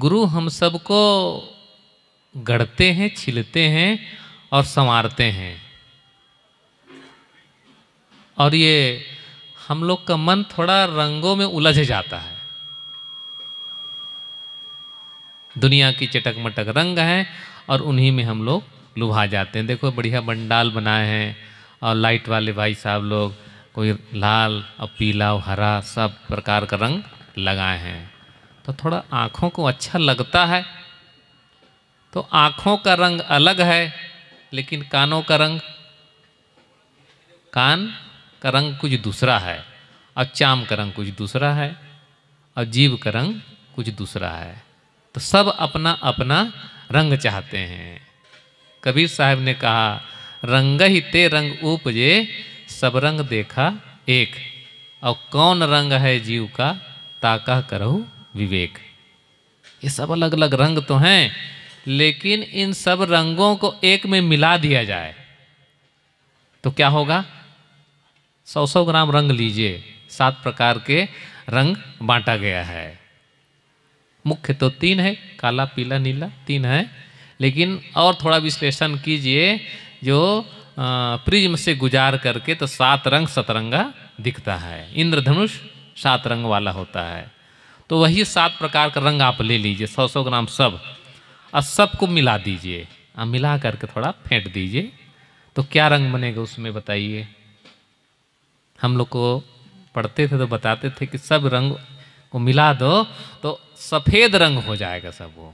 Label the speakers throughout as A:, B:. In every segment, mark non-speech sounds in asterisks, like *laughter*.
A: गुरु हम सबको गढ़ते हैं छिलते हैं और संवारते हैं और ये हम लोग का मन थोड़ा रंगों में उलझ जाता है दुनिया की चटक मटक रंग हैं और उन्हीं में हम लोग लुभा जाते हैं देखो बढ़िया बंडाल बनाए हैं और लाइट वाले भाई साहब लोग कोई लाल और पीला और हरा सब प्रकार का रंग लगाए हैं तो थोड़ा आँखों को अच्छा लगता है तो आँखों का रंग अलग है लेकिन कानों का रंग कान का रंग कुछ दूसरा है और चाम का रंग कुछ दूसरा है और जीव का रंग कुछ दूसरा है तो सब अपना अपना रंग चाहते हैं कबीर साहब ने कहा रंग ही ते रंग उपजे सब रंग देखा एक और कौन रंग है जीव का ताका करहू विवेक ये सब अलग अलग रंग तो हैं लेकिन इन सब रंगों को एक में मिला दिया जाए तो क्या होगा सौ सौ ग्राम रंग लीजिए सात प्रकार के रंग बांटा गया है मुख्य तो तीन है काला पीला नीला तीन है लेकिन और थोड़ा विश्लेषण कीजिए जो प्रिज्म से गुजार करके तो सात रंग सतरंगा दिखता है इंद्रधनुष सात रंग वाला होता है तो वही सात प्रकार का रंग आप ले लीजिए सौ सौ ग्राम सब और सबको मिला दीजिए और हाँ, मिला करके थोड़ा फेंट दीजिए तो क्या रंग बनेगा उसमें बताइए हम लोग को पढ़ते थे तो बताते थे कि सब रंग को मिला दो तो सफ़ेद रंग हो जाएगा सब वो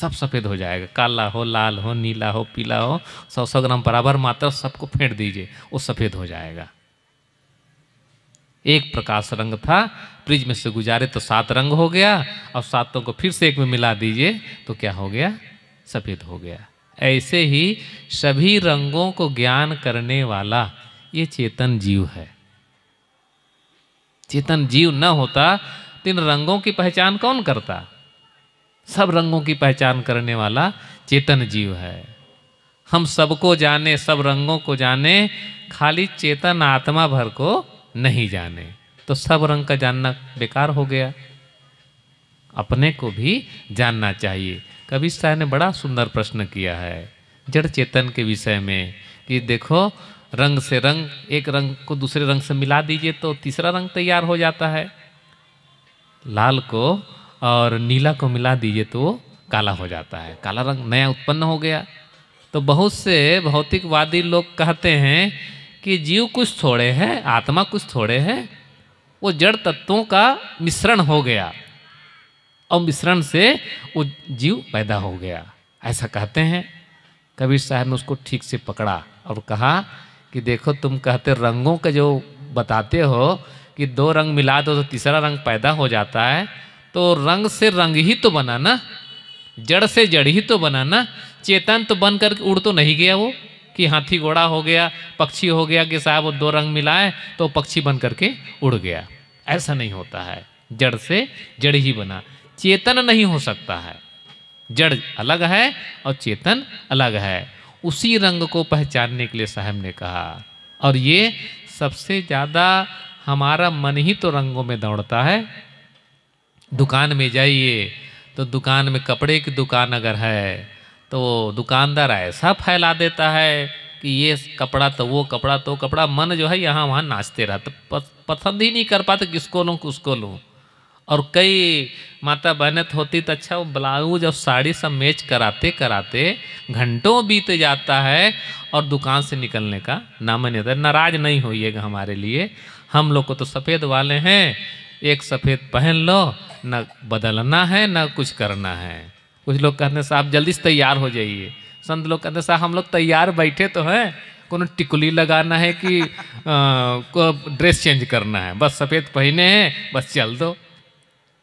A: सब सफ़ेद हो जाएगा काला हो लाल हो नीला हो पीला हो सौ सौ ग्राम बराबर मात्रा सबको फेंट दीजिए वो सफ़ेद हो जाएगा एक प्रकाश रंग था प्रिज्म से गुजारे तो सात रंग हो गया और सातों को फिर से एक में मिला दीजिए तो क्या हो गया सफ़ेद हो गया ऐसे ही सभी रंगों को ज्ञान करने वाला ये चेतन जीव है चेतन जीव न होता तो इन रंगों की पहचान कौन करता सब रंगों की पहचान करने वाला चेतन जीव है हम सबको जाने सब रंगों को जाने खाली चेतन आत्मा भर को नहीं जाने तो सब रंग का जानना बेकार हो गया अपने को भी जानना चाहिए कभी साहब ने बड़ा सुंदर प्रश्न किया है जड़ चेतन के विषय में कि देखो रंग से रंग एक रंग को दूसरे रंग से मिला दीजिए तो तीसरा रंग तैयार हो जाता है लाल को और नीला को मिला दीजिए तो काला हो जाता है काला रंग नया उत्पन्न हो गया तो बहुत से भौतिकवादी लोग कहते हैं कि जीव कुछ थोड़े हैं आत्मा कुछ थोड़े हैं वो जड़ तत्वों का मिश्रण हो गया और मिश्रण से वो जीव पैदा हो गया ऐसा कहते हैं कबीर साहब ने उसको ठीक से पकड़ा और कहा कि देखो तुम कहते रंगों का जो बताते हो कि दो रंग मिला दो तो तीसरा रंग पैदा हो जाता है तो रंग से रंग ही तो बना ना जड़ से जड़ ही तो बना ना चेतन तो बन करके उड़ तो नहीं गया वो कि हाथी घोड़ा हो गया पक्षी हो गया कि साहब वो दो रंग मिलाए तो पक्षी बन करके उड़ गया ऐसा नहीं होता है जड़ से जड़ ही बना चेतन नहीं हो सकता है जड़ अलग है और चेतन अलग है उसी रंग को पहचानने के लिए साहब ने कहा और ये सबसे ज़्यादा हमारा मन ही तो रंगों में दौड़ता है दुकान में जाइए तो दुकान में कपड़े की दुकान अगर है तो दुकानदार ऐसा फैला देता है कि ये कपड़ा तो वो कपड़ा तो कपड़ा मन जो है यहाँ वहाँ नाचते रहते पसंद ही नहीं कर पाते किसको लूँ किसको लूँ और कई माता बहनत तो होती तो अच्छा वो ब्लाउज और साड़ी सब मैच कराते कराते घंटों बीत जाता है और दुकान से निकलने का नाम नहीं होता नाराज नहीं होइएगा हमारे लिए हम लोग को तो सफ़ेद वाले हैं एक सफ़ेद पहन लो न बदलना है न कुछ करना है कुछ लोग कहते हैं साहब जल्दी से तैयार हो जाइए संत लोग कहते हैं साहब हम लोग तैयार बैठे तो हैं कोनो टिकुली लगाना है कि आ, को ड्रेस चेंज करना है बस सफ़ेद पहने हैं बस चल दो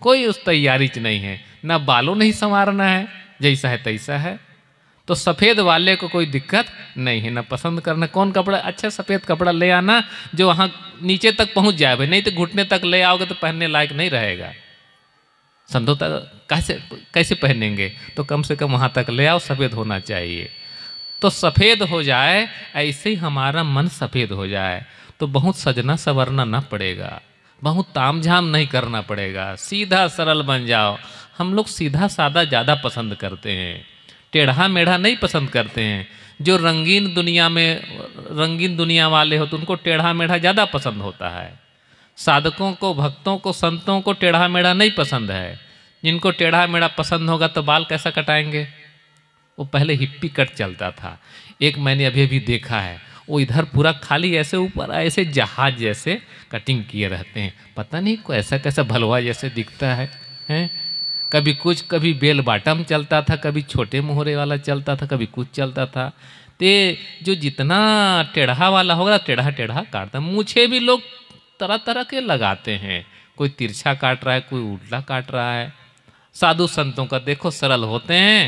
A: कोई उस तैयारी नहीं है ना बालों नहीं संवारना है जैसा है तैसा है तो सफ़ेद वाले को कोई दिक्कत नहीं है ना पसंद करना कौन कपड़ा अच्छा सफ़ेद कपड़ा ले आना जो वहाँ नीचे तक पहुँच जाए भाई नहीं तो घुटने तक ले आओगे तो पहनने लायक नहीं रहेगा संधोता कैसे कैसे पहनेंगे तो कम से कम वहाँ तक ले आओ सफ़ेद होना चाहिए तो सफ़ेद हो जाए ऐसे ही हमारा मन सफ़ेद हो जाए तो बहुत सजना सवरना ना पड़ेगा बहुत ताम झाम नहीं करना पड़ेगा सीधा सरल बन जाओ हम लोग सीधा सादा ज़्यादा पसंद करते हैं टेढ़ा मेढ़ा नहीं पसंद करते हैं जो रंगीन दुनिया में रंगीन दुनिया वाले हो तो उनको टेढ़ा मेढ़ा ज़्यादा पसंद होता है साधकों को भक्तों को संतों को टेढ़ा मेढ़ा नहीं पसंद है जिनको टेढ़ा मेढ़ा पसंद होगा तो बाल कैसा कटाएंगे वो पहले हिप्पी कट चलता था एक मैंने अभी अभी देखा है वो इधर पूरा खाली ऐसे ऊपर ऐसे जहाज जैसे कटिंग किए रहते हैं पता नहीं को ऐसा कैसा भलवा जैसे दिखता है हैं कभी कुछ कभी बेल बाटम चलता था कभी छोटे मोहरे वाला चलता था कभी कुछ चलता था तो जो जितना टेढ़ा वाला होगा टेढ़ा टेढ़ा काटता मुझे भी लोग तरह तरह के लगाते हैं कोई तिरछा काट रहा है कोई उल्टा काट रहा है साधु संतों का देखो सरल होते हैं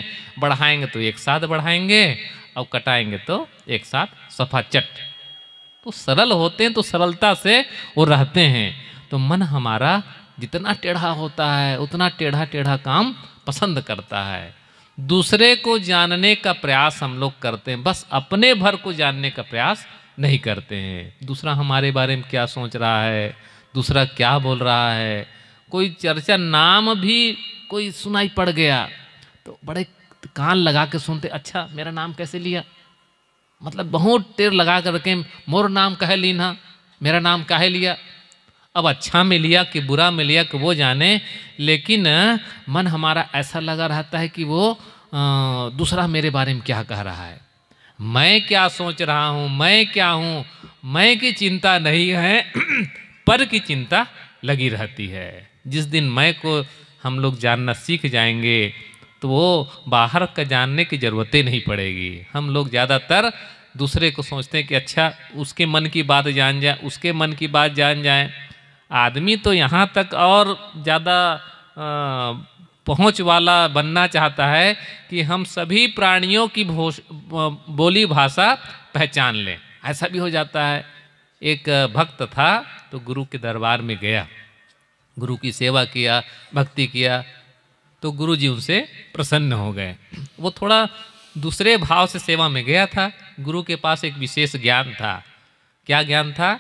A: बढ़ाएंगे तो एक साथ बढ़ाएंगे और कटाएंगे तो एक साथ सफा चट तो सरल होते हैं तो सरलता से वो रहते हैं तो मन हमारा जितना टेढ़ा होता है उतना टेढ़ा टेढ़ा काम पसंद करता है दूसरे को जानने का प्रयास हम लोग करते हैं बस अपने भर को जानने का प्रयास नहीं करते हैं दूसरा हमारे बारे में क्या सोच रहा है दूसरा क्या बोल रहा है कोई चर्चा नाम भी कोई सुनाई पड़ गया तो बड़े कान लगा के सुनते अच्छा मेरा नाम कैसे लिया मतलब बहुत टेर लगा कर रखे मोर नाम कहे लीना मेरा नाम कहे लिया अब अच्छा में लिया कि बुरा में लिया कि वो जाने लेकिन मन हमारा ऐसा लगा रहता है कि वो दूसरा मेरे बारे में क्या कह रहा है मैं क्या सोच रहा हूँ मैं क्या हूँ मैं की चिंता नहीं है *clears throat* पर की चिंता लगी रहती है जिस दिन मैं को हम लोग जानना सीख जाएंगे तो वो बाहर का जानने की ज़रूरतें नहीं पड़ेगी हम लोग ज़्यादातर दूसरे को सोचते हैं कि अच्छा उसके मन की बात जान जाए उसके मन की बात जान जाए आदमी तो यहाँ तक और ज़्यादा पहुंच वाला बनना चाहता है कि हम सभी प्राणियों की बोली भाषा पहचान लें ऐसा भी हो जाता है एक भक्त था तो गुरु के दरबार में गया गुरु की सेवा किया भक्ति किया तो गुरु जी उनसे प्रसन्न हो गए वो थोड़ा दूसरे भाव से सेवा में गया था गुरु के पास एक विशेष ज्ञान था क्या ज्ञान था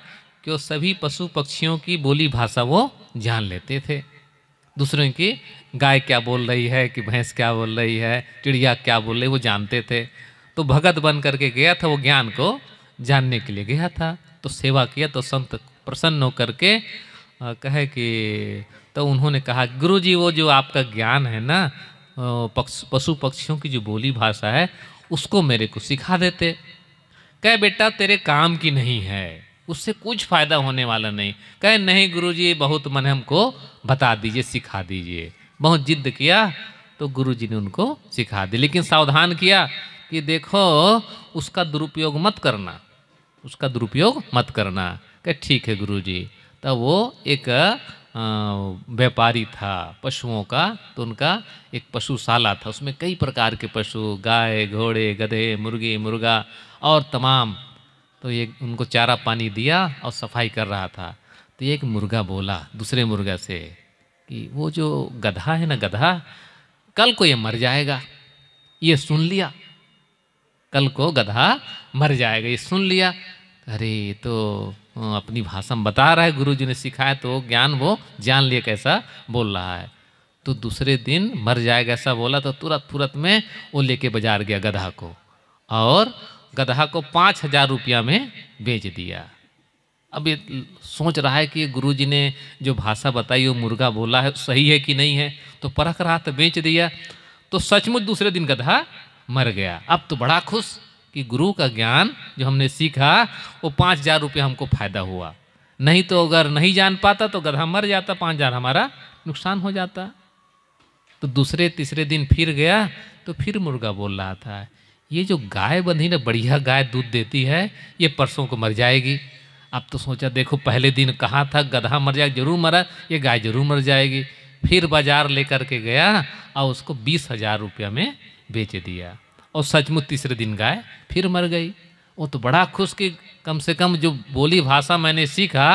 A: कि वो सभी पशु पक्षियों की बोली भाषा वो जान लेते थे दूसरों की गाय क्या बोल रही है कि भैंस क्या बोल रही है चिड़िया क्या बोल रही है वो जानते थे तो भगत बन करके गया था वो ज्ञान को जानने के लिए गया था तो सेवा किया तो संत प्रसन्न होकर के कहे कि तो उन्होंने कहा गुरु जी वो जो आपका ज्ञान है ना पक्ष पशु पक्षियों की जो बोली भाषा है उसको मेरे को सिखा देते कह बेटा तेरे काम की नहीं है उससे कुछ फ़ायदा होने वाला नहीं कहे नहीं गुरु जी बहुत मन हमको बता दीजिए सिखा दीजिए बहुत जिद्द किया तो गुरु जी ने उनको सिखा दी लेकिन सावधान किया कि देखो उसका दुरुपयोग मत करना उसका दुरुपयोग मत करना कह ठीक है गुरु जी तब वो एक व्यापारी था पशुओं का तो उनका एक पशुशाला था उसमें कई प्रकार के पशु गाय घोड़े गधे मुर्गी मुर्गा और तमाम तो ये उनको चारा पानी दिया और सफाई कर रहा था तो एक मुर्गा बोला दूसरे मुर्गा से कि वो जो गधा है ना गधा कल को ये मर जाएगा ये सुन लिया कल को गधा मर जाएगा ये सुन लिया अरे तो अपनी भाषा में बता रहा है गुरु जी ने सिखाया तो ज्ञान वो जान लिए कैसा बोल रहा है तो दूसरे दिन मर जाएगा ऐसा बोला तो तुरंत तुरंत में वो लेके बाजार गया गधा को और गधा को पाँच हजार रुपया में बेच दिया अब ये सोच रहा है कि गुरु जी ने जो भाषा बताई वो मुर्गा बोला है सही है कि नहीं है तो परख रहा तो बेच दिया तो सचमुच दूसरे दिन गधा मर गया अब तो बड़ा खुश कि गुरु का ज्ञान जो हमने सीखा वो पाँच हजार रुपये हमको फायदा हुआ नहीं तो अगर नहीं जान पाता तो गधा मर जाता पाँच हजार हमारा नुकसान हो जाता तो दूसरे तीसरे दिन फिर गया तो फिर मुर्गा बोल रहा था ये जो गाय बंधी ना बढ़िया गाय दूध देती है ये परसों को मर जाएगी अब तो सोचा देखो पहले दिन कहाँ था गधा मर जाए जरूर मरा ये गाय जरूर मर जाएगी फिर बाजार लेकर के गया और उसको बीस हजार रुपया में बेच दिया और सचमुच तीसरे दिन गाय फिर मर गई वो तो बड़ा खुश कि कम से कम जो बोली भाषा मैंने सीखा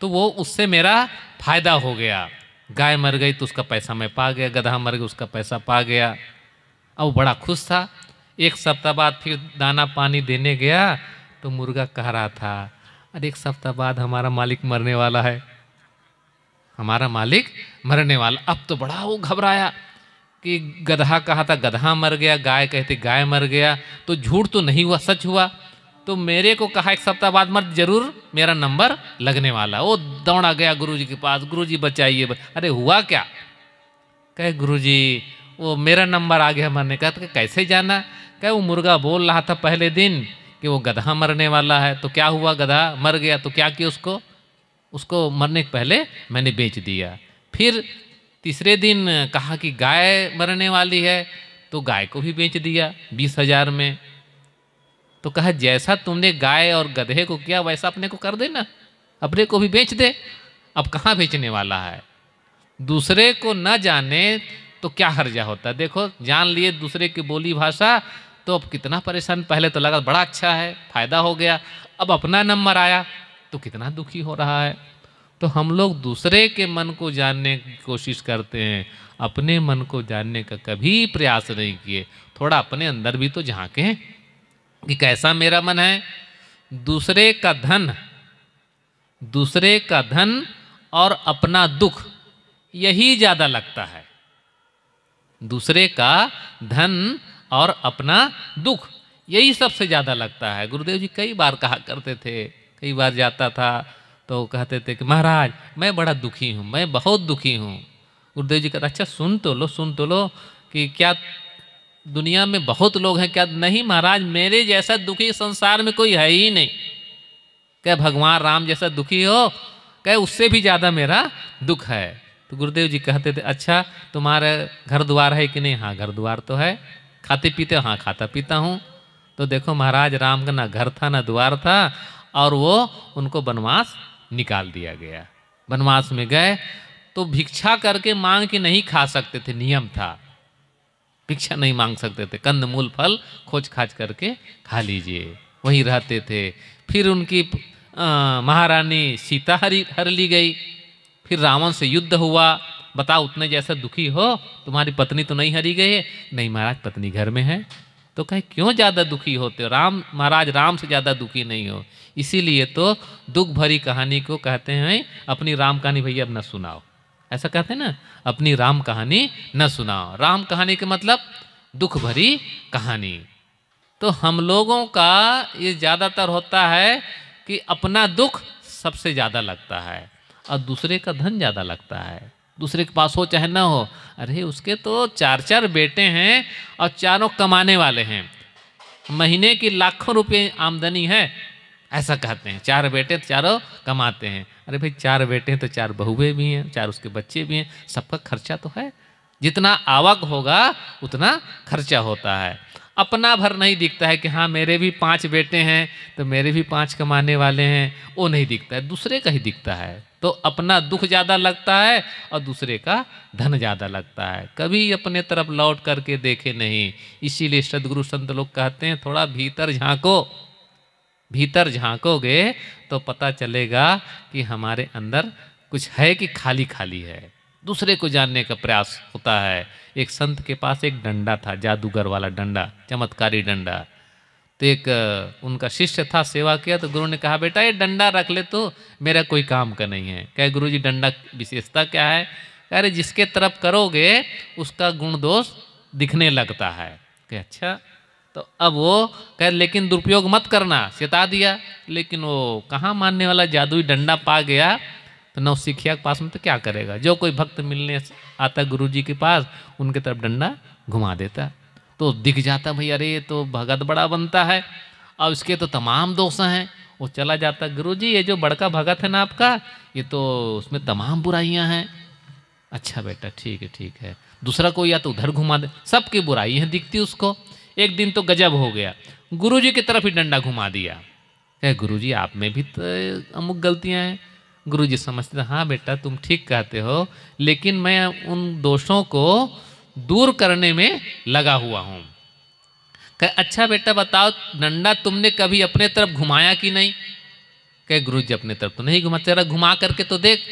A: तो वो उससे मेरा फायदा हो गया गाय मर गई तो उसका पैसा मैं पा गया गधा मर गया उसका पैसा पा गया अब बड़ा खुश था एक सप्ताह बाद फिर दाना पानी देने गया तो मुर्गा कह रहा था अरे एक सप्ताह बाद हमारा मालिक मरने वाला है हमारा मालिक मरने वाला अब तो बड़ा वो घबराया कि गधा कहा था गधा मर गया गाय कहती गाय मर गया तो झूठ तो नहीं हुआ सच हुआ तो मेरे को कहा एक सप्ताह बाद मर जरूर मेरा नंबर लगने वाला वो दौड़ा गया गुरुजी के पास गुरुजी बचाइए अरे हुआ क्या कहे गुरुजी वो मेरा नंबर आ गया मरने का तो कैसे जाना क्या वो मुर्गा बोल रहा था पहले दिन कि वो गधा मरने वाला है तो क्या हुआ गधा मर गया तो क्या किया उसको उसको मरने के पहले मैंने बेच दिया फिर तीसरे दिन कहा कि गाय मरने वाली है तो गाय को भी बेच दिया बीस हजार में तो कहा जैसा तुमने गाय और गधे को किया वैसा अपने को कर देना अपने को भी बेच दे अब कहाँ बेचने वाला है दूसरे को न जाने तो क्या हर्जा होता है देखो जान लिए दूसरे की बोली भाषा तो अब कितना परेशान पहले तो लगा बड़ा अच्छा है फ़ायदा हो गया अब अपना नंबर आया तो कितना दुखी हो रहा है तो हम लोग दूसरे के मन को जानने की कोशिश करते हैं अपने मन को जानने का कभी प्रयास नहीं किए थोड़ा अपने अंदर भी तो झांकें कि कैसा मेरा मन है दूसरे का धन दूसरे का धन और अपना दुख यही ज़्यादा लगता है दूसरे का धन और अपना दुख यही सबसे ज़्यादा लगता है गुरुदेव जी कई बार कहा करते थे कई बार जाता था तो कहते थे कि महाराज मैं बड़ा दुखी हूँ मैं बहुत दुखी हूँ गुरुदेव जी कहते अच्छा सुन तो लो सुन तो लो कि क्या दुनिया में बहुत लोग हैं क्या नहीं महाराज मेरे जैसा दुखी संसार में कोई है ही नहीं क्या भगवान राम जैसा दुखी हो क्या उससे भी ज़्यादा मेरा दुख है तो गुरुदेव जी कहते थे अच्छा तुम्हारा घर द्वार है कि नहीं हाँ घर द्वार तो है खाते पीते हाँ खाता पीता हूँ तो देखो महाराज राम का ना घर था ना द्वार था और वो उनको बनवास निकाल दिया गया बनवास में गए तो भिक्षा करके मांग के नहीं खा सकते थे नियम था भिक्षा नहीं मांग सकते थे कंद मूल फल खोज खाज करके खा लीजिए वहीं रहते थे फिर उनकी महारानी सीता हरी हर ली गई फिर रावण से युद्ध हुआ बताओ उतने जैसा दुखी हो तुम्हारी पत्नी तो नहीं हरी गई है नहीं महाराज पत्नी घर में है तो कहे क्यों ज़्यादा दुखी होते हो राम महाराज राम से ज़्यादा दुखी नहीं हो इसीलिए तो दुख भरी कहानी को कहते हैं अपनी राम कहानी भैया अब न सुनाओ ऐसा कहते हैं ना अपनी राम कहानी न सुनाओ राम कहानी के मतलब दुख भरी कहानी तो हम लोगों का ये ज़्यादातर होता है कि अपना दुख सबसे ज़्यादा लगता है और दूसरे का धन ज़्यादा लगता है दूसरे के पास हो चाहे ना हो अरे उसके तो चार चार बेटे हैं और चारों कमाने वाले हैं महीने की लाखों रुपये आमदनी है ऐसा कहते हैं चार बेटे तो चारों कमाते हैं अरे भाई चार बेटे हैं तो चार बहुएँ भी हैं चार उसके बच्चे भी हैं सबका खर्चा तो है जितना आवक होगा उतना खर्चा होता है अपना भर नहीं दिखता है कि हाँ मेरे भी पांच बेटे हैं तो मेरे भी पांच कमाने वाले हैं वो नहीं दिखता है दूसरे का ही दिखता है तो अपना दुख ज़्यादा लगता है और दूसरे का धन ज़्यादा लगता है कभी अपने तरफ लौट करके देखे नहीं इसीलिए सदगुरु संत लोग कहते हैं थोड़ा भीतर झांको भीतर झांकोगे तो पता चलेगा कि हमारे अंदर कुछ है कि खाली खाली है दूसरे को जानने का प्रयास होता है एक संत के पास एक डंडा था जादूगर वाला डंडा चमत्कारी डंडा तो एक उनका शिष्य था सेवा किया तो गुरु ने कहा बेटा ये डंडा रख ले तो मेरा कोई काम का नहीं है कहे गुरु जी डंडा विशेषता क्या है कह रहे जिसके तरफ करोगे उसका गुण दोष दिखने लगता है कह अच्छा तो अब वो कह लेकिन दुरुपयोग मत करना चेता दिया लेकिन वो कहाँ मानने वाला जादुई डंडा पा गया तो सिखिया के पास में तो क्या करेगा जो कोई भक्त मिलने आता गुरु जी के पास उनके तरफ डंडा घुमा देता तो दिख जाता भाई अरे ये तो भगत बड़ा बनता है और उसके तो तमाम दोष हैं वो चला जाता गुरु जी ये जो बड़का भगत है ना आपका ये तो उसमें तमाम बुराइयाँ हैं अच्छा बेटा ठीक है ठीक है दूसरा कोई या तो उधर घुमा दे सबकी बुराई है दिखती उसको एक दिन तो गजब हो गया गुरु जी की तरफ ही डंडा घुमा दिया कहे गुरु जी आप में भी तो अमुक गलतियाँ हैं गुरु जी समझते हाँ बेटा तुम ठीक कहते हो लेकिन मैं उन दोषों को दूर करने में लगा हुआ हूँ कह अच्छा बेटा बताओ डंडा तुमने कभी अपने तरफ घुमाया कि नहीं कह गुरु जी अपने तरफ तो नहीं घुमा तेरा घुमा करके तो देख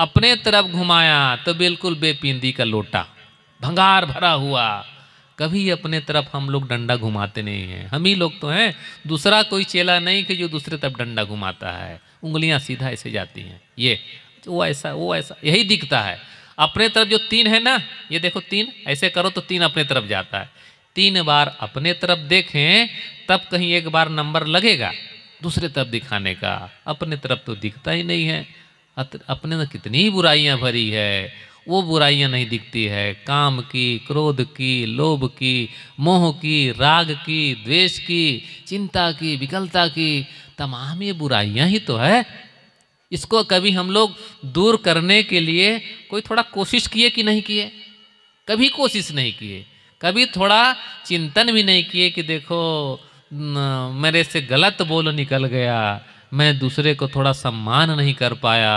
A: अपने तरफ घुमाया तो बिल्कुल बेपिंदी का लोटा भंगार भरा हुआ कभी अपने तरफ हम लोग डंडा घुमाते नहीं हैं हम ही लोग तो हैं दूसरा कोई चेला नहीं कि जो दूसरे तरफ डंडा घुमाता है उंगलियां सीधा ऐसे जाती हैं ये वो ऐसा वो ऐसा यही दिखता है अपने तरफ जो तीन है ना ये देखो तीन ऐसे करो तो तीन अपने तरफ जाता है तीन बार अपने तरफ देखें तब कहीं एक बार नंबर लगेगा दूसरे तरफ दिखाने का अपने तरफ तो दिखता ही नहीं है अपने में कितनी ही बुराइयाँ भरी है वो बुराइयाँ नहीं दिखती है काम की क्रोध की लोभ की मोह की राग की द्वेष की चिंता की विकलता की तमाम ये बुराइयाँ ही तो है इसको कभी हम लोग दूर करने के लिए कोई थोड़ा कोशिश किए कि नहीं किए कभी कोशिश नहीं किए कभी थोड़ा चिंतन भी नहीं किए कि देखो मेरे से गलत बोल निकल गया मैं दूसरे को थोड़ा सम्मान नहीं कर पाया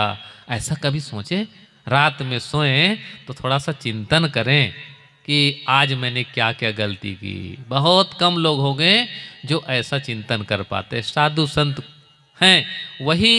A: ऐसा कभी सोचे रात में सोए तो थोड़ा सा चिंतन करें कि आज मैंने क्या क्या गलती की बहुत कम लोग हो गए जो ऐसा चिंतन कर पाते साधु संत हैं वही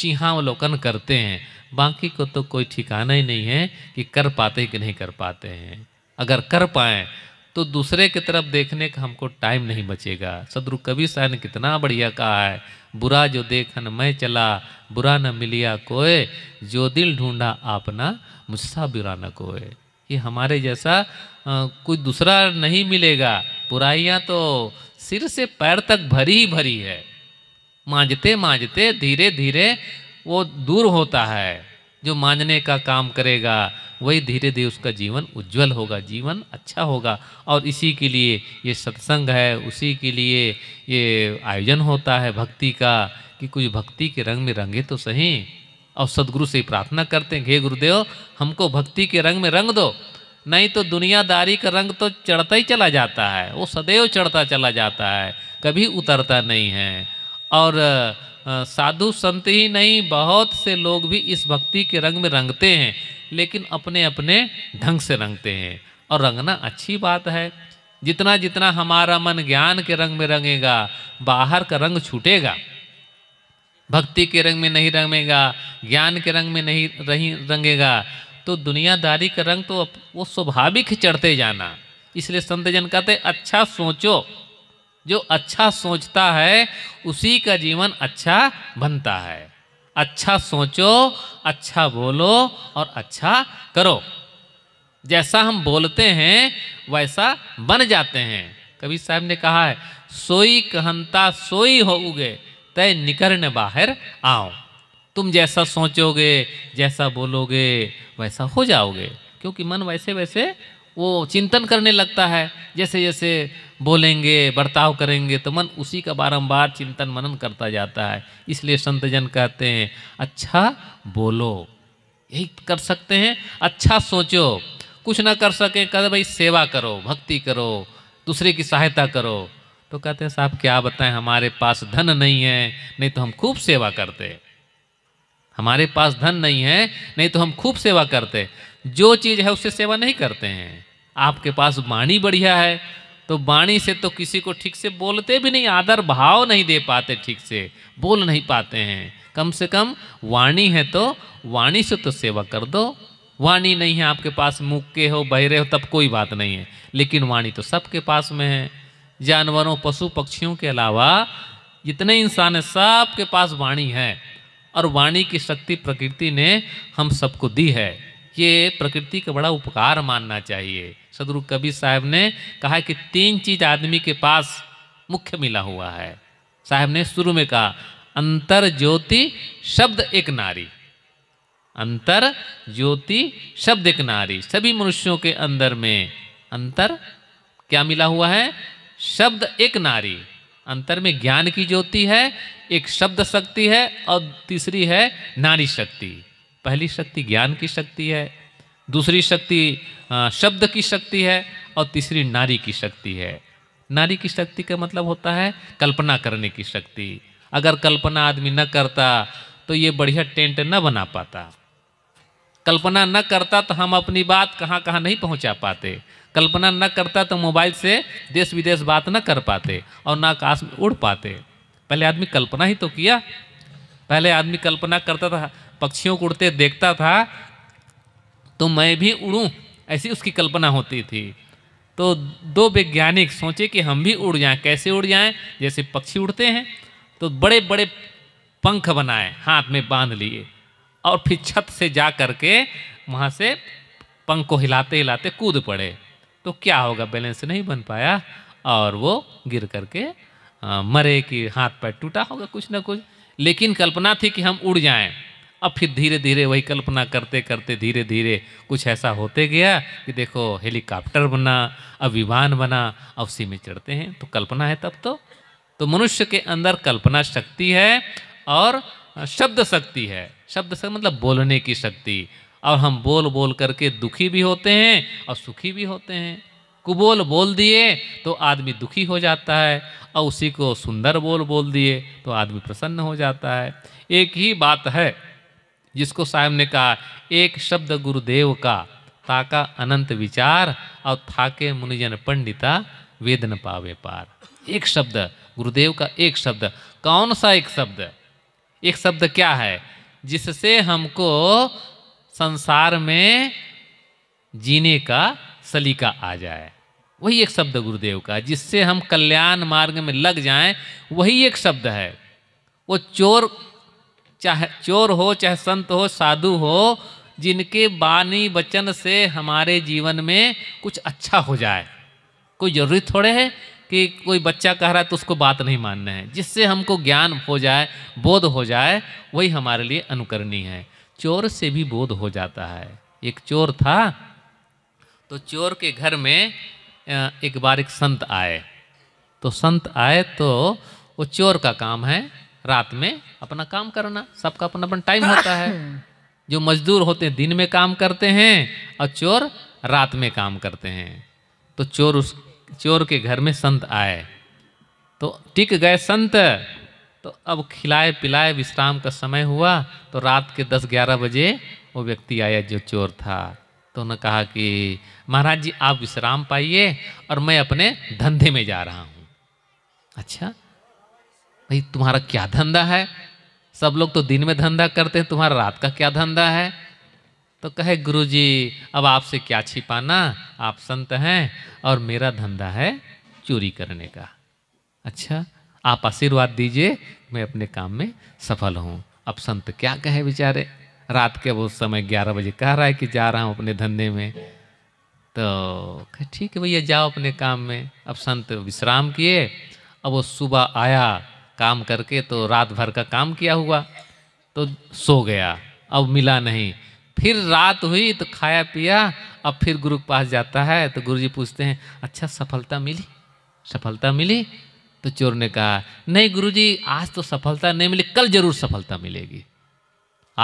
A: सिंहावलोकन करते हैं बाकी को तो कोई ठिकाना ही नहीं है कि कर पाते कि नहीं कर पाते हैं अगर कर पाए तो दूसरे की तरफ देखने का हमको टाइम नहीं बचेगा सदरु कबीर साहब ने कितना बढ़िया कहा है बुरा जो देखन मैं चला बुरा न मिलिया कोय जो दिल ढूंढा आपना मुझसा बुरा न कोय ये हमारे जैसा कोई दूसरा नहीं मिलेगा बुराइयाँ तो सिर से पैर तक भरी ही भरी है मांझते मांझते धीरे धीरे वो दूर होता है जो मांझने का काम करेगा वही धीरे धीरे उसका जीवन उज्जवल होगा जीवन अच्छा होगा और इसी के लिए ये सत्संग है उसी के लिए ये आयोजन होता है भक्ति का कि कुछ भक्ति के रंग में रंगे तो सही और सदगुरु से प्रार्थना करते हैं हे गुरुदेव हमको भक्ति के रंग में रंग दो नहीं तो दुनियादारी का रंग तो चढ़ता ही चला जाता है वो सदैव चढ़ता चला जाता है कभी उतरता नहीं है और साधु संत ही नहीं बहुत से लोग भी इस भक्ति के रंग में रंगते हैं लेकिन अपने अपने ढंग से रंगते हैं और रंगना अच्छी बात है जितना जितना हमारा मन ज्ञान के रंग में रंगेगा बाहर का रंग छूटेगा भक्ति के रंग में नहीं रंगेगा ज्ञान के रंग में नहीं रही रंगेगा तो दुनियादारी का रंग तो वो स्वाभाविक चढ़ते जाना इसलिए संत जन कहते अच्छा सोचो जो अच्छा सोचता है उसी का जीवन अच्छा बनता है अच्छा सोचो अच्छा बोलो और अच्छा करो जैसा हम बोलते हैं वैसा बन जाते हैं कभी साहब ने कहा है सोई कहनता सोई हो उगे तय निकरने बाहर आओ तुम जैसा सोचोगे जैसा बोलोगे वैसा हो जाओगे क्योंकि मन वैसे वैसे वो चिंतन करने लगता है जैसे जैसे बोलेंगे बर्ताव करेंगे तो मन उसी का बारंबार चिंतन मनन करता जाता है इसलिए संतजन कहते हैं अच्छा बोलो यही कर सकते हैं अच्छा सोचो कुछ ना कर सके कहते भाई सेवा करो भक्ति करो दूसरे की सहायता करो तो कहते हैं साहब क्या बताएं हमारे पास धन नहीं है नहीं तो हम खूब सेवा करते हमारे पास धन नहीं है नहीं तो हम खूब सेवा करते जो चीज़ है उससे सेवा नहीं करते हैं आपके पास वाणी बढ़िया है तो वाणी से तो किसी को ठीक से बोलते भी नहीं आदर भाव नहीं दे पाते ठीक से बोल नहीं पाते हैं कम से कम वाणी है तो वाणी से तो सेवा कर दो वाणी नहीं है आपके पास मुख के हो बहरे हो तब कोई बात नहीं है लेकिन वाणी तो सबके पास में है जानवरों पशु पक्षियों के अलावा जितने इंसान हैं सबके पास वाणी है और वाणी की शक्ति प्रकृति ने हम सबको दी है ये प्रकृति का बड़ा उपकार मानना चाहिए सदगुरु कबीर साहब ने कहा कि तीन चीज आदमी के पास मुख्य मिला हुआ है साहब ने शुरू में कहा अंतर ज्योति शब्द एक नारी अंतर ज्योति शब्द एक नारी सभी मनुष्यों के अंदर में अंतर क्या मिला हुआ है शब्द एक नारी अंतर में ज्ञान की ज्योति है एक शब्द शक्ति है और तीसरी है नारी शक्ति पहली शक्ति ज्ञान की शक्ति है दूसरी शक्ति शब्द की शक्ति है और तीसरी नारी की शक्ति है नारी की शक्ति का मतलब होता है कल्पना करने की शक्ति अगर कल्पना आदमी न करता तो ये बढ़िया टेंट न बना पाता कल्पना न करता तो हम अपनी बात कहाँ कहाँ नहीं पहुँचा पाते कल्पना न करता तो मोबाइल से देश विदेश बात न कर पाते और ना आकाश में उड़ पाते पहले आदमी कल्पना ही तो किया पहले आदमी कल्पना करता था पक्षियों को उड़ते देखता था तो मैं भी उड़ूं ऐसी उसकी कल्पना होती थी तो दो वैज्ञानिक सोचे कि हम भी उड़ जाएं कैसे उड़ जाएं जैसे पक्षी उड़ते हैं तो बड़े बड़े पंख बनाए हाथ में बांध लिए और फिर छत से जा करके वहाँ से पंख को हिलाते हिलाते कूद पड़े तो क्या होगा बैलेंस नहीं बन पाया और वो गिर करके आ, मरे कि हाथ पैर टूटा होगा कुछ ना कुछ लेकिन कल्पना थी कि हम उड़ जाएं अब फिर धीरे धीरे वही कल्पना करते करते धीरे धीरे कुछ ऐसा होते गया कि देखो हेलीकॉप्टर बना अब विमान बना अब उसी में चढ़ते हैं तो कल्पना है तब तो तो मनुष्य के अंदर कल्पना शक्ति है और शब्द शक्ति है शब्द शक्ति मतलब बोलने की शक्ति और हम बोल बोल करके दुखी भी होते हैं और सुखी भी होते हैं कुबोल बोल दिए तो आदमी दुखी हो जाता है और उसी को सुंदर बोल बोल दिए तो आदमी प्रसन्न हो जाता है एक ही बात है जिसको साहब ने कहा एक शब्द गुरुदेव का ताका अनंत विचार और थाके मुनिजन पंडिता वेद न पावे पार एक शब्द गुरुदेव का एक शब्द कौन सा एक शब्द एक शब्द क्या है जिससे हमको संसार में जीने का सलीका आ जाए वही एक शब्द गुरुदेव का जिससे हम कल्याण मार्ग में लग जाएं वही एक शब्द है वो चोर चाहे चोर हो चाहे संत हो साधु हो जिनके बानी वचन से हमारे जीवन में कुछ अच्छा हो जाए कोई ज़रूरी थोड़े है कि कोई बच्चा कह रहा है तो उसको बात नहीं मानना है जिससे हमको ज्ञान हो जाए बोध हो जाए वही हमारे लिए अनुकरणीय है चोर से भी बोध हो जाता है एक चोर था तो चोर के घर में एक बार एक संत आए तो संत आए तो वो चोर का काम है रात में अपना काम करना सबका अपना अपना टाइम होता है जो मजदूर होते हैं दिन में काम करते हैं और चोर रात में काम करते हैं तो चोर उस चोर के घर में संत आए तो टिक गए संत तो अब खिलाए पिलाए विश्राम का समय हुआ तो रात के दस ग्यारह बजे वो व्यक्ति आया जो चोर था तो उन्होंने कहा कि महाराज जी आप विश्राम पाइए और मैं अपने धंधे में जा रहा हूँ अच्छा भाई तुम्हारा क्या धंधा है सब लोग तो दिन में धंधा करते हैं तुम्हारा रात का क्या धंधा है तो कहे गुरुजी अब आपसे क्या छिपाना आप संत हैं और मेरा धंधा है चोरी करने का अच्छा आप आशीर्वाद दीजिए मैं अपने काम में सफल हूँ अब संत क्या कहे बेचारे रात के वो समय ग्यारह बजे कह रहा है कि जा रहा हूँ अपने धंधे में तो ठीक है भैया जाओ अपने काम में अब संत विश्राम किए अब वो सुबह आया काम करके तो रात भर का काम किया हुआ तो सो गया अब मिला नहीं फिर रात हुई तो खाया पिया अब फिर गुरु के पास जाता है तो गुरु जी पूछते हैं अच्छा सफलता मिली सफलता मिली तो चोर ने कहा नहीं गुरु जी आज तो सफलता नहीं मिली कल जरूर सफलता मिलेगी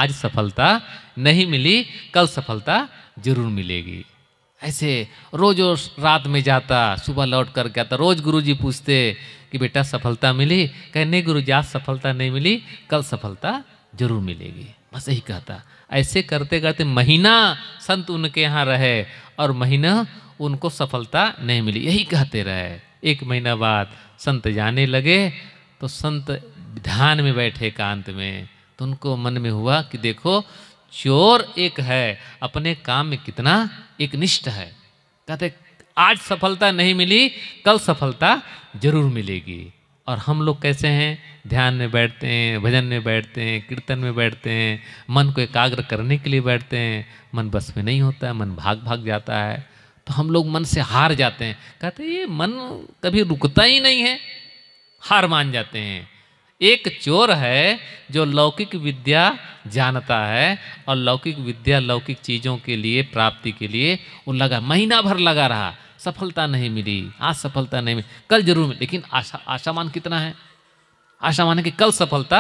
A: आज सफलता नहीं मिली कल सफलता जरूर मिलेगी ऐसे रोज और रात में जाता सुबह लौट कर के आता रोज गुरुजी पूछते कि बेटा सफलता मिली कहे नहीं गुरु आज सफलता नहीं मिली कल सफलता जरूर मिलेगी बस यही कहता ऐसे करते करते महीना संत उनके यहाँ रहे और महीना उनको सफलता नहीं मिली यही कहते रहे एक महीना बाद संत जाने लगे तो संत ध्यान में बैठे एकांत में तो उनको मन में हुआ कि देखो चोर एक है अपने काम में कितना एक निष्ठ है कहते आज सफलता नहीं मिली कल सफलता जरूर मिलेगी और हम लोग कैसे हैं ध्यान में बैठते हैं भजन में बैठते हैं कीर्तन में बैठते हैं मन को एकाग्र करने के लिए बैठते हैं मन बस में नहीं होता है मन भाग भाग जाता है तो हम लोग मन से हार जाते हैं कहते ये मन कभी रुकता ही नहीं है हार मान जाते हैं एक चोर है जो लौकिक विद्या जानता है और लौकिक विद्या लौकिक चीज़ों के लिए प्राप्ति के लिए वो लगा महीना भर लगा रहा सफलता नहीं मिली आज सफलता नहीं मिली कल जरूर मिली लेकिन आशा आशामान कितना है आशा माने कि कल सफलता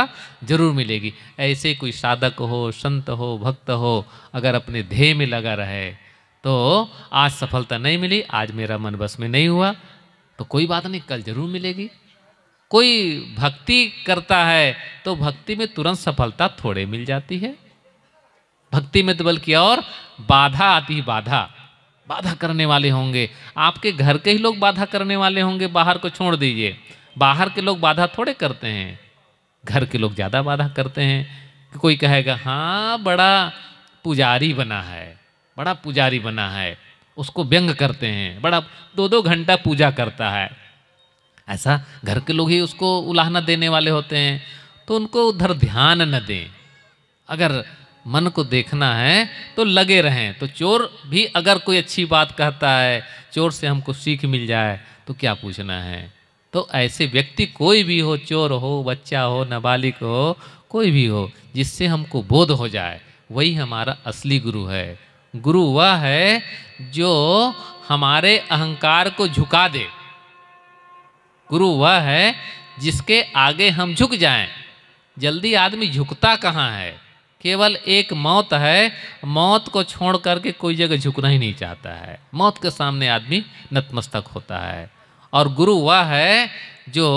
A: जरूर मिलेगी ऐसे कोई साधक हो संत हो भक्त हो अगर अपने ध्येय में लगा रहे तो आज सफलता नहीं मिली आज मेरा मन बस में नहीं हुआ तो कोई बात नहीं कल जरूर मिलेगी कोई भक्ति करता है तो भक्ति में तुरंत सफलता थोड़े मिल जाती है भक्ति में तो बल्कि और बाधा आती है बाधा बाधा करने वाले होंगे आपके घर के ही लोग बाधा करने वाले होंगे बाहर को छोड़ दीजिए बाहर के लोग बाधा थोड़े करते हैं घर के लोग ज़्यादा बाधा करते हैं कि कोई कहेगा हाँ बड़ा पुजारी बना है बड़ा पुजारी बना है उसको व्यंग करते हैं बड़ा दो दो घंटा पूजा करता है ऐसा घर के लोग ही उसको उलाहना देने वाले होते हैं तो उनको उधर ध्यान न दें अगर मन को देखना है तो लगे रहें तो चोर भी अगर कोई अच्छी बात कहता है चोर से हमको सीख मिल जाए तो क्या पूछना है तो ऐसे व्यक्ति कोई भी हो चोर हो बच्चा हो नाबालिग हो कोई भी हो जिससे हमको बोध हो जाए वही हमारा असली गुरु है गुरु वह है जो हमारे अहंकार को झुका दे गुरु वह है जिसके आगे हम झुक जाएं जल्दी आदमी झुकता कहाँ है केवल एक मौत है मौत को छोड़ करके कोई जगह झुकना ही नहीं चाहता है मौत के सामने आदमी नतमस्तक होता है और गुरु वह है जो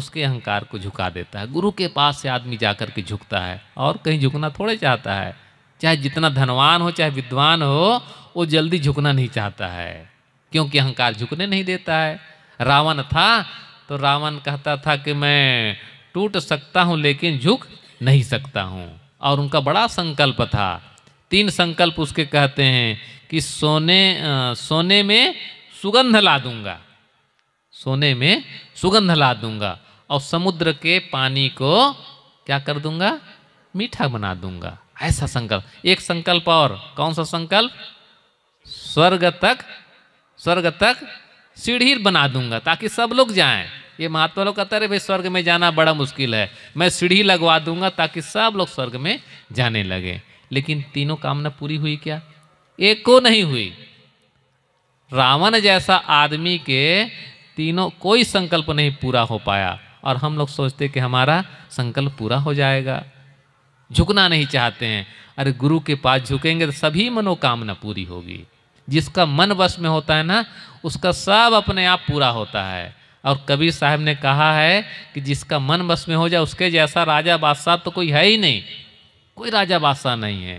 A: उसके अहंकार को झुका देता है गुरु के पास से आदमी जा कर के झुकता है और कहीं झुकना थोड़े चाहता है चाहे जितना धनवान हो चाहे विद्वान हो वो जल्दी झुकना नहीं चाहता है क्योंकि अहंकार झुकने नहीं देता है रावण था तो रावण कहता था कि मैं टूट सकता हूँ लेकिन झुक नहीं सकता हूँ और उनका बड़ा संकल्प था तीन संकल्प उसके कहते हैं कि सोने आ, सोने में सुगंध ला दूंगा सोने में सुगंध ला दूंगा और समुद्र के पानी को क्या कर दूंगा मीठा बना दूंगा ऐसा संकल्प एक संकल्प और कौन सा संकल्प स्वर्ग तक स्वर्ग तक सीढ़ी बना दूंगा ताकि सब लोग जाएं ये महात्मा लोग कहते रहे भाई स्वर्ग में जाना बड़ा मुश्किल है मैं सीढ़ी लगवा दूंगा ताकि सब लोग स्वर्ग में जाने लगे लेकिन तीनों कामना पूरी हुई क्या एक को नहीं हुई रावण जैसा आदमी के तीनों कोई संकल्प नहीं पूरा हो पाया और हम लोग सोचते कि हमारा संकल्प पूरा हो जाएगा झुकना नहीं चाहते हैं अरे गुरु के पास झुकेंगे तो सभी मनोकामना पूरी होगी जिसका मन वश में होता है ना उसका सब अपने आप पूरा होता है और कबीर साहब ने कहा है कि जिसका मन बस में हो जाए उसके जैसा राजा बादशाह तो कोई है ही नहीं कोई राजा बादशाह नहीं है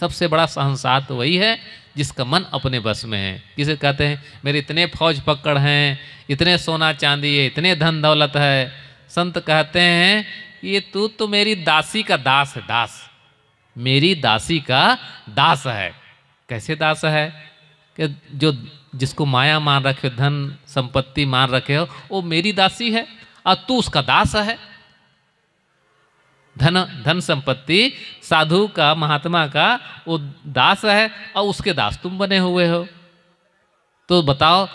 A: सबसे बड़ा सहनसाह तो वही है जिसका मन अपने बस में है किसे कहते हैं मेरे इतने फौज पकड़ हैं इतने सोना चांदी है इतने धन दौलत है संत कहते हैं ये तू तो मेरी दासी का दास है दास मेरी दासी का दास है कैसे दास है कि जो जिसको माया मान रखे हो धन संपत्ति मान रखे हो वो मेरी दासी है और तू उसका दास है धन धन संपत्ति साधु का महात्मा का वो दास है और उसके दास तुम बने हुए हो तो बताओ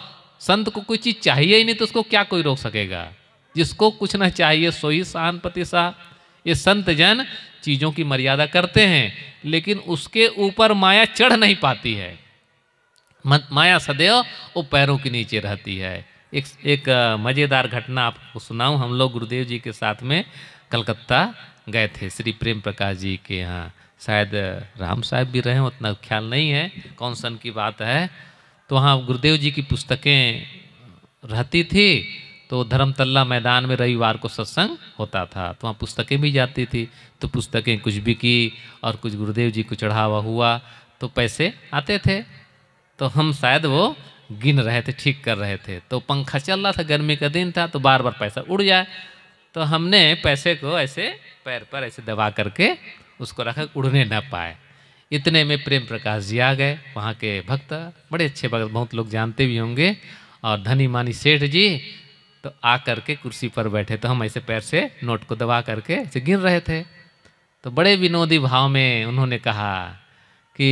A: संत को कोई चीज़ चाहिए ही नहीं तो उसको क्या कोई रोक सकेगा जिसको कुछ ना चाहिए सोई शान पति सा ये संत जन चीज़ों की मर्यादा करते हैं लेकिन उसके ऊपर माया चढ़ नहीं पाती है माया सदैव वो पैरों के नीचे रहती है एक एक मज़ेदार घटना आपको सुनाऊं हम लोग गुरुदेव जी के साथ में कलकत्ता गए थे श्री प्रेम प्रकाश जी के यहाँ शायद राम साहब भी रहे उतना ख्याल नहीं है कौन सन की बात है तो वहाँ गुरुदेव जी की पुस्तकें रहती थी तो धर्मतल्ला मैदान में रविवार को सत्संग होता था तो वहाँ पुस्तकें भी जाती थी तो पुस्तकें कुछ भी की और कुछ गुरुदेव जी को चढ़ावा हुआ तो पैसे आते थे तो हम शायद वो गिन रहे थे ठीक कर रहे थे तो पंखा चल रहा था गर्मी का दिन था तो बार बार पैसा उड़ जाए तो हमने पैसे को ऐसे पैर पर ऐसे दबा करके उसको रखा उड़ने ना पाए इतने में प्रेम प्रकाश जी आ गए वहाँ के भक्त बड़े अच्छे भक्त बहुत लोग जानते भी होंगे और धनी मानी सेठ जी तो आ करके कुर्सी पर बैठे तो हम ऐसे पैर से नोट को दबा करके ऐसे गिर रहे थे तो बड़े विनोदी भाव में उन्होंने कहा कि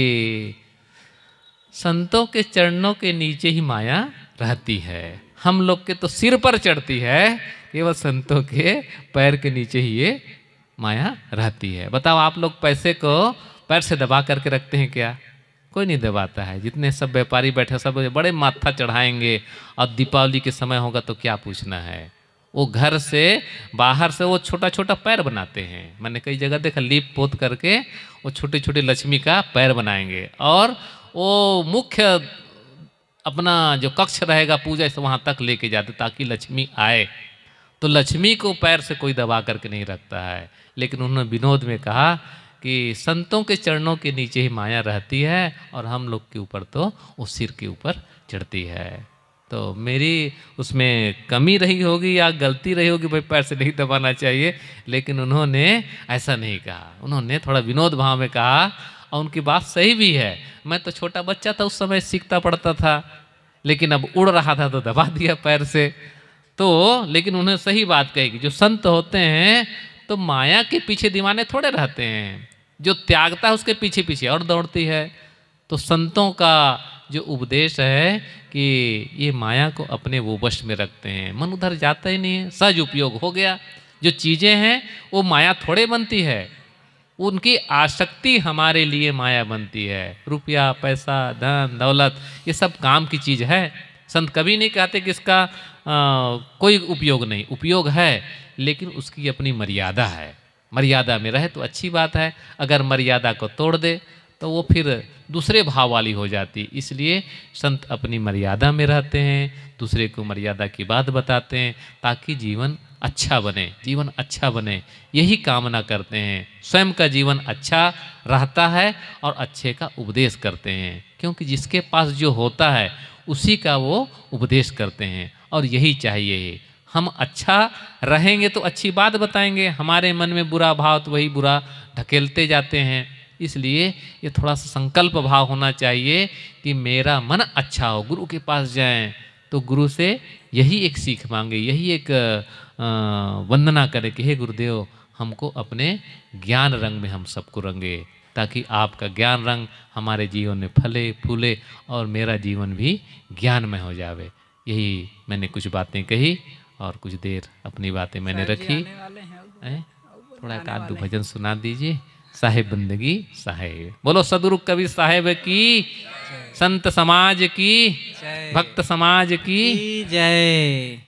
A: संतों के चरणों के नीचे ही माया रहती है हम लोग के तो सिर पर चढ़ती है केवल संतों के पैर के नीचे ही ये माया रहती है बताओ आप लोग पैसे को पैर से दबा करके रखते हैं क्या कोई नहीं दबाता है जितने सब व्यापारी बैठे सब बड़े माथा चढ़ाएंगे और दीपावली के समय होगा तो क्या पूछना है वो घर से बाहर से वो छोटा छोटा पैर बनाते हैं मैंने कई जगह देखा लीप पोत करके वो छोटे छोटे लक्ष्मी का पैर बनाएंगे और वो मुख्य अपना जो कक्ष रहेगा पूजा इस वहाँ तक लेके जाते ताकि लक्ष्मी आए तो लक्ष्मी को पैर से कोई दबा करके नहीं रखता है लेकिन उन्होंने विनोद में कहा कि संतों के चरणों के नीचे ही माया रहती है और हम लोग के ऊपर तो उस सिर के ऊपर चढ़ती है तो मेरी उसमें कमी रही होगी या गलती रही होगी भाई पैर से नहीं दबाना चाहिए लेकिन उन्होंने ऐसा नहीं कहा उन्होंने थोड़ा विनोद भाव में कहा और उनकी बात सही भी है मैं तो छोटा बच्चा था उस समय सीखता पड़ता था लेकिन अब उड़ रहा था तो दबा दिया पैर से तो लेकिन उन्हें सही बात कहेगी जो संत होते हैं तो माया के पीछे दीवाने थोड़े रहते हैं जो त्यागता है उसके पीछे पीछे और दौड़ती है तो संतों का जो उपदेश है कि ये माया को अपने वो वश में रखते हैं मन उधर जाता ही नहीं है सज उपयोग हो गया जो चीज़ें हैं वो माया थोड़े बनती है उनकी आसक्ति हमारे लिए माया बनती है रुपया पैसा धन दौलत ये सब काम की चीज़ है संत कभी नहीं कहते कि इसका आ, कोई उपयोग नहीं उपयोग है लेकिन उसकी अपनी मर्यादा है मर्यादा में रहे तो अच्छी बात है अगर मर्यादा को तोड़ दे तो वो फिर दूसरे भाव वाली हो जाती इसलिए संत अपनी मर्यादा में रहते हैं दूसरे को मर्यादा की बात बताते हैं ताकि जीवन अच्छा बने जीवन अच्छा बने यही कामना करते हैं स्वयं का जीवन अच्छा रहता है और अच्छे का उपदेश करते हैं क्योंकि जिसके पास जो होता है उसी का वो उपदेश करते हैं और यही चाहिए हम अच्छा रहेंगे तो अच्छी बात बताएंगे हमारे मन में बुरा भाव तो वही बुरा ढकेलते जाते हैं इसलिए ये थोड़ा सा संकल्प भाव होना चाहिए कि मेरा मन अच्छा हो गुरु के पास जाएं तो गुरु से यही एक सीख मांगे यही एक वंदना करें कि हे गुरुदेव हमको अपने ज्ञान रंग में हम सबको रंगे ताकि आपका ज्ञान रंग हमारे जीवन में फले फूले और मेरा जीवन भी ज्ञान में हो जावे यही मैंने कुछ बातें कही और कुछ देर अपनी बातें मैंने रखी थोड़ा एक आध भजन सुना दीजिए साहेब बंदगी साहेब बोलो सदगुरु कवि साहेब की संत समाज की भक्त समाज की जय